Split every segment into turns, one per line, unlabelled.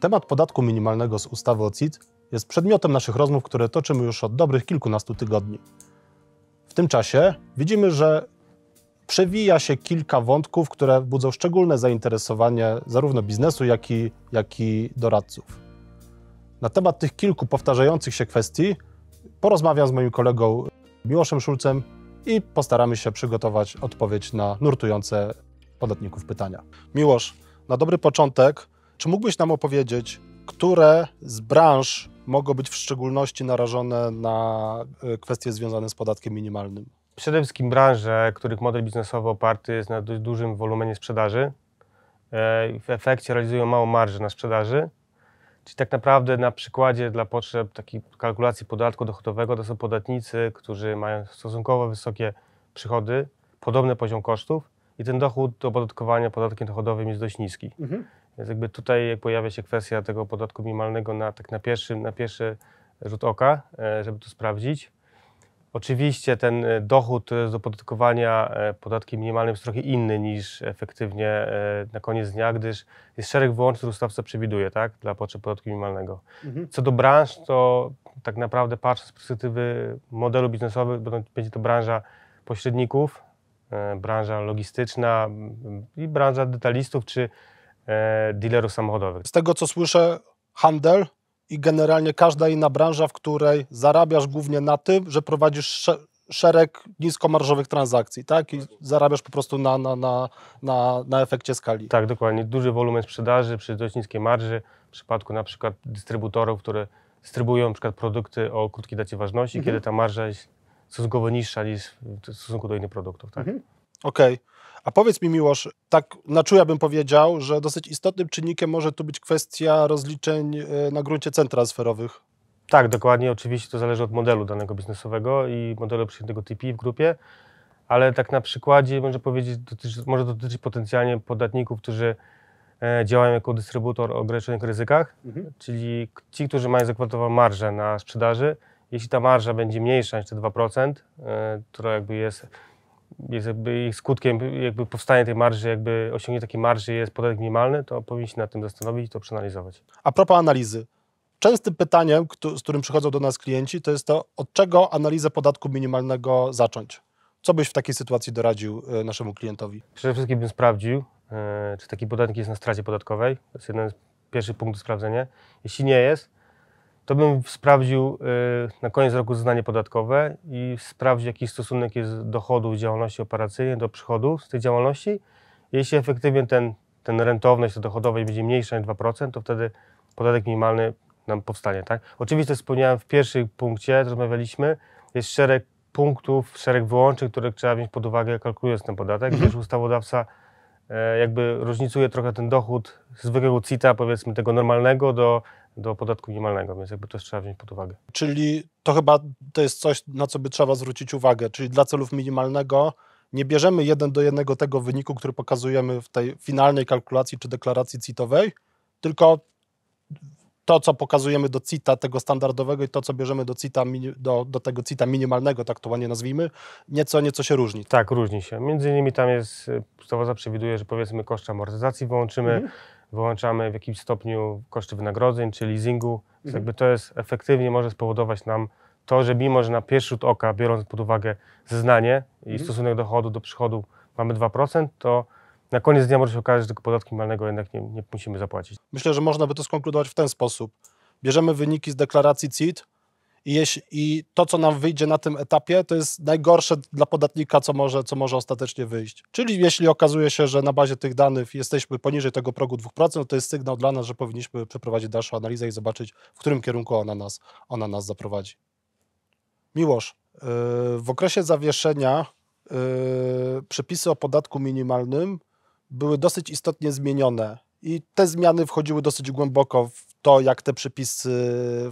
Temat podatku minimalnego z ustawy o CIT jest przedmiotem naszych rozmów, które toczymy już od dobrych kilkunastu tygodni. W tym czasie widzimy, że przewija się kilka wątków, które budzą szczególne zainteresowanie zarówno biznesu, jak i, jak i doradców. Na temat tych kilku powtarzających się kwestii porozmawiam z moim kolegą Miłoszem Szulcem i postaramy się przygotować odpowiedź na nurtujące podatników pytania. Miłosz, na dobry początek czy mógłbyś nam opowiedzieć, które z branż mogą być w szczególności narażone na e, kwestie związane z podatkiem minimalnym?
Przede wszystkim branże, których model biznesowy oparty jest na dość dużym wolumenie sprzedaży. E, w efekcie realizują małą marżę na sprzedaży. Czyli tak naprawdę na przykładzie dla potrzeb takiej kalkulacji podatku dochodowego to są podatnicy, którzy mają stosunkowo wysokie przychody, podobny poziom kosztów i ten dochód do opodatkowania podatkiem dochodowym jest dość niski. Mhm. Więc jakby tutaj jak pojawia się kwestia tego podatku minimalnego na, tak na, pierwszy, na pierwszy rzut oka, e, żeby to sprawdzić. Oczywiście ten e, dochód e, z opodatkowania podatkiem minimalnym jest trochę inny niż efektywnie na koniec dnia, gdyż jest szereg wyłączeń, które ustawca przewiduje tak, dla potrzeb podatku minimalnego. Mhm. Co do branż, to tak naprawdę patrząc z perspektywy modelu biznesowego, będzie to branża pośredników, branża logistyczna i branża detalistów czy E, dealerów samochodowych.
Z tego co słyszę, handel i generalnie każda inna branża, w której zarabiasz głównie na tym, że prowadzisz szereg niskomarżowych transakcji, tak? I zarabiasz po prostu na, na, na,
na, na efekcie skali. Tak, dokładnie. Duży wolumen sprzedaży przy dość niskiej marży. W przypadku na przykład dystrybutorów, które dystrybuują na przykład produkty o krótkiej dacie ważności, mhm. kiedy ta marża jest stosunkowo niższa niż w stosunku do innych produktów, tak? Mhm.
Okej. Okay. A powiedz mi, Miłosz, tak na czuja bym powiedział, że dosyć istotnym czynnikiem może tu być kwestia rozliczeń e, na gruncie cen transferowych.
Tak, dokładnie. Oczywiście to zależy od modelu danego biznesowego i modelu przyjętego TP w grupie, ale tak na przykładzie można powiedzieć, dotyczy, może dotyczyć potencjalnie podatników, którzy e, działają jako dystrybutor o ograniczonych ryzykach, mhm. czyli ci, którzy mają zakwarantowaną marżę na sprzedaży. Jeśli ta marża będzie mniejsza niż te 2%, e, która jakby jest jest jakby ich skutkiem jakby powstanie tej marży, jakby osiągnięcie takiej marży jest podatek minimalny, to powinni się nad tym zastanowić i to przeanalizować.
A propos analizy. Częstym pytaniem, z którym przychodzą do nas klienci, to jest to, od czego analizę podatku minimalnego zacząć? Co byś w takiej sytuacji doradził e, naszemu klientowi?
Przede wszystkim bym sprawdził, e, czy taki podatnik jest na stracie podatkowej. To jest jeden z pierwszych punktów sprawdzenia. Jeśli nie jest, to bym sprawdził y, na koniec roku zeznanie podatkowe i sprawdził, jaki stosunek jest dochodów działalności operacyjnej do przychodów z tej działalności. Jeśli efektywnie ten, ten rentowność dochodowej będzie mniejsza niż 2%, to wtedy podatek minimalny nam powstanie. Tak? Oczywiście, wspomniałem w pierwszym punkcie, rozmawialiśmy, jest szereg punktów, szereg wyłączeń, które trzeba wziąć pod uwagę, kalkulując ten podatek, gdyż mhm. ustawodawca e, jakby różnicuje trochę ten dochód zwykłego CIT-a, powiedzmy tego normalnego, do do podatku minimalnego, więc jakby to trzeba wziąć pod uwagę.
Czyli to chyba to jest coś, na co by trzeba zwrócić uwagę, czyli dla celów minimalnego nie bierzemy jeden do jednego tego wyniku, który pokazujemy w tej finalnej kalkulacji czy deklaracji CIT-owej, tylko to, co pokazujemy do CIT-a tego standardowego i to, co bierzemy do CIT-a, do, do tego CIT-a minimalnego, tak to ładnie nazwijmy, nieco, nieco się różni. Tak, różni się. Między innymi tam jest,
ustawoza przewiduje, że powiedzmy koszt amortyzacji wyłączymy, mhm wyłączamy w jakimś stopniu koszty wynagrodzeń czy leasingu. Mhm. Jakby to jest efektywnie może spowodować nam to, że mimo, że na pierwszy rzut oka, biorąc pod uwagę zeznanie i mhm. stosunek dochodu do przychodu mamy 2%, to na koniec dnia może się okazać, że tego podatku minimalnego jednak nie, nie musimy zapłacić. Myślę, że można by to
skonkludować w ten sposób. Bierzemy wyniki z deklaracji CIT, i, to, co nam wyjdzie na tym etapie, to jest najgorsze dla podatnika, co może, co może ostatecznie wyjść. Czyli jeśli okazuje się, że na bazie tych danych jesteśmy poniżej tego progu 2%, to jest sygnał dla nas, że powinniśmy przeprowadzić dalszą analizę i zobaczyć, w którym kierunku ona nas, ona nas zaprowadzi. Miłosz, y, w okresie zawieszenia y, przepisy o podatku minimalnym były dosyć istotnie zmienione i te zmiany wchodziły dosyć głęboko w to, jak te przepisy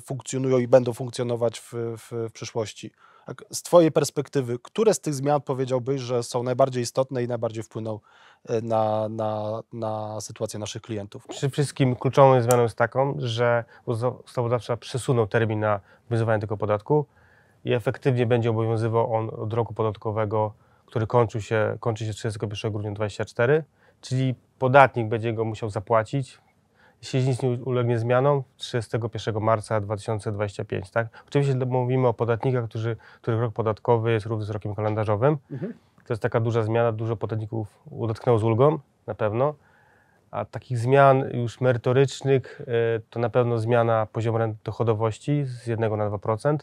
funkcjonują i będą funkcjonować w, w, w przyszłości. Tak, z Twojej perspektywy, które z tych zmian powiedziałbyś, że są najbardziej istotne i najbardziej wpłyną e, na, na, na sytuację naszych klientów?
Przede wszystkim kluczową zmianą jest taką, że ustawodawca przesunął termin na wyzywanie tego podatku i efektywnie będzie obowiązywał on od roku podatkowego, który kończy się, kończy się 31 grudnia 2024, czyli podatnik będzie go musiał zapłacić jeśli nic nie ulegnie zmianom, 31 marca 2025, tak? Oczywiście mówimy o podatnikach, którzy, których rok podatkowy jest równy z rokiem kalendarzowym. Mhm. To jest taka duża zmiana, dużo podatników udotknęło z ulgą, na pewno. A takich zmian już merytorycznych e, to na pewno zmiana poziomu rent dochodowości z 1 na 2%,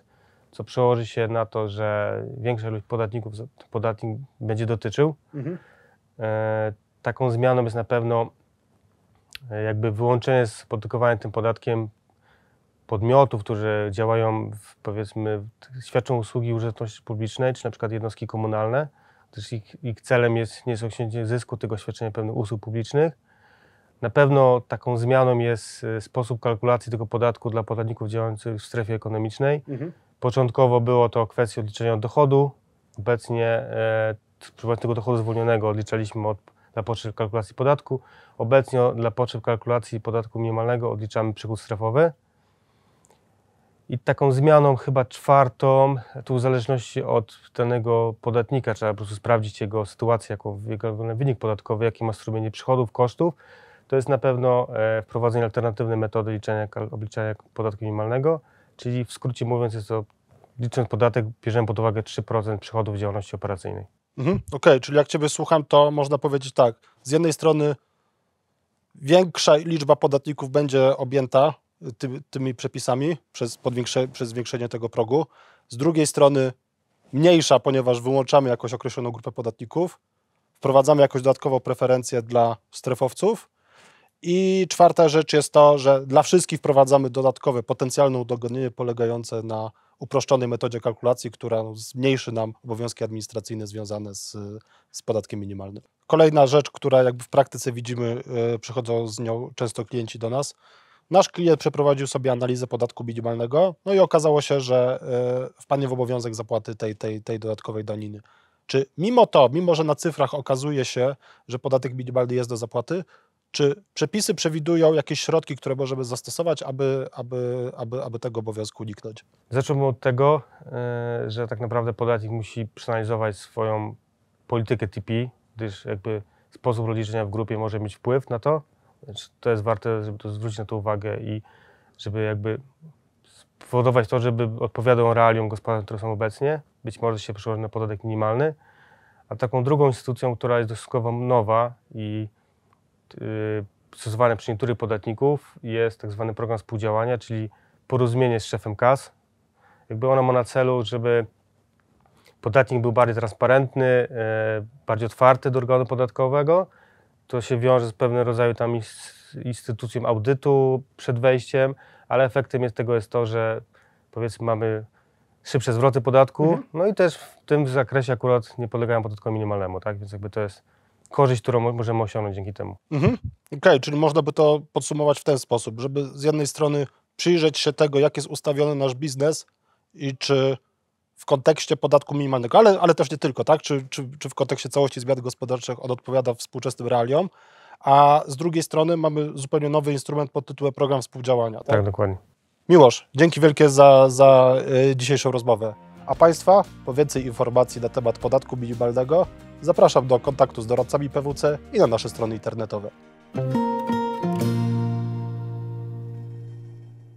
co przełoży się na to, że większa ilość podatników podatnik będzie dotyczył. Mhm. E, taką zmianą jest na pewno E, jakby wyłączenie z podatkowania tym podatkiem podmiotów, które działają, w, powiedzmy, świadczą usługi użyteczności publicznej, czy na przykład jednostki komunalne, gdyż ich, ich, celem jest, nie jest osiągnięcie zysku, tylko świadczenie pewnych usług publicznych. Na pewno taką zmianą jest e, sposób kalkulacji tego podatku dla podatników działających w strefie ekonomicznej. Mhm. Początkowo było to kwestia odliczenia od dochodu. Obecnie e, tego dochodu zwolnionego odliczaliśmy od na potrzeb kalkulacji podatku. Obecnie dla potrzeb kalkulacji podatku minimalnego odliczamy przychód strefowy. I taką zmianą chyba czwartą, tu w zależności od danego podatnika, trzeba po prostu sprawdzić jego sytuację, jako wynik podatkowy, jaki ma strumienie przychodów, kosztów, to jest na pewno e, wprowadzenie alternatywnej metody liczenia, obliczania podatku minimalnego, czyli w skrócie mówiąc jest to, licząc podatek, bierzemy pod uwagę 3% przychodów działalności operacyjnej.
Mhm, Okej, okay, czyli jak Ciebie słucham, to można powiedzieć tak. Z jednej strony większa liczba podatników będzie objęta ty, tymi przepisami przez, podwiększe, przez zwiększenie tego progu. Z drugiej strony mniejsza, ponieważ wyłączamy jakoś określoną grupę podatników, wprowadzamy jakoś dodatkową preferencję dla strefowców. I czwarta rzecz jest to, że dla wszystkich wprowadzamy dodatkowe potencjalne udogodnienie polegające na uproszczonej metodzie kalkulacji, która zmniejszy nam obowiązki administracyjne związane z, z podatkiem minimalnym. Kolejna rzecz, która jakby w praktyce widzimy, e, przychodzą z nią często klienci do nas. Nasz klient przeprowadził sobie analizę podatku minimalnego, no i okazało się, że e, wpadnie w obowiązek zapłaty tej, tej, tej dodatkowej daniny. Czy mimo to, mimo że na cyfrach okazuje się, że podatek minimalny jest do zapłaty, czy przepisy przewidują jakieś środki, które możemy zastosować, aby, aby, aby, aby tego obowiązku uniknąć?
Zacząłbym od tego, e, że tak naprawdę podatnik musi przeanalizować swoją politykę TP, gdyż jakby sposób rozliczenia w grupie może mieć wpływ na to. To jest warte, żeby to zwrócić na to uwagę i żeby jakby spowodować to, żeby odpowiadał realiom gospodarczym, które są obecnie. Być może się przełoży na podatek minimalny. A taką drugą instytucją, która jest dostosunkowo nowa i Y, stosowany przez niektórych podatników jest tak zwany program współdziałania, czyli porozumienie z szefem KAS. Jakby ono ma na celu, żeby podatnik był bardziej transparentny, y, bardziej otwarty do organu podatkowego. To się wiąże z pewnym rodzajem tam instytucją audytu przed wejściem, ale efektem jest tego jest to, że powiedzmy mamy szybsze zwroty podatku, mhm. no i też w tym zakresie akurat nie podlegają podatkom minimalnemu, tak? Więc jakby to jest korzyść, którą możemy osiągnąć dzięki temu.
Mhm. Okej, okay, czyli można by to podsumować w ten sposób, żeby z jednej strony przyjrzeć się tego, jak jest ustawiony nasz biznes i czy w kontekście podatku minimalnego, ale, ale też nie tylko, tak? Czy, czy, czy w kontekście całości zmian gospodarczych on odpowiada współczesnym realiom, a z drugiej strony mamy zupełnie nowy instrument pod tytułem Program Współdziałania. Tak, tak dokładnie. Miłosz, dzięki wielkie za, za e, dzisiejszą rozmowę. A Państwa po więcej informacji na temat podatku minimalnego Zapraszam do kontaktu z doradcami PWC i na nasze strony internetowe.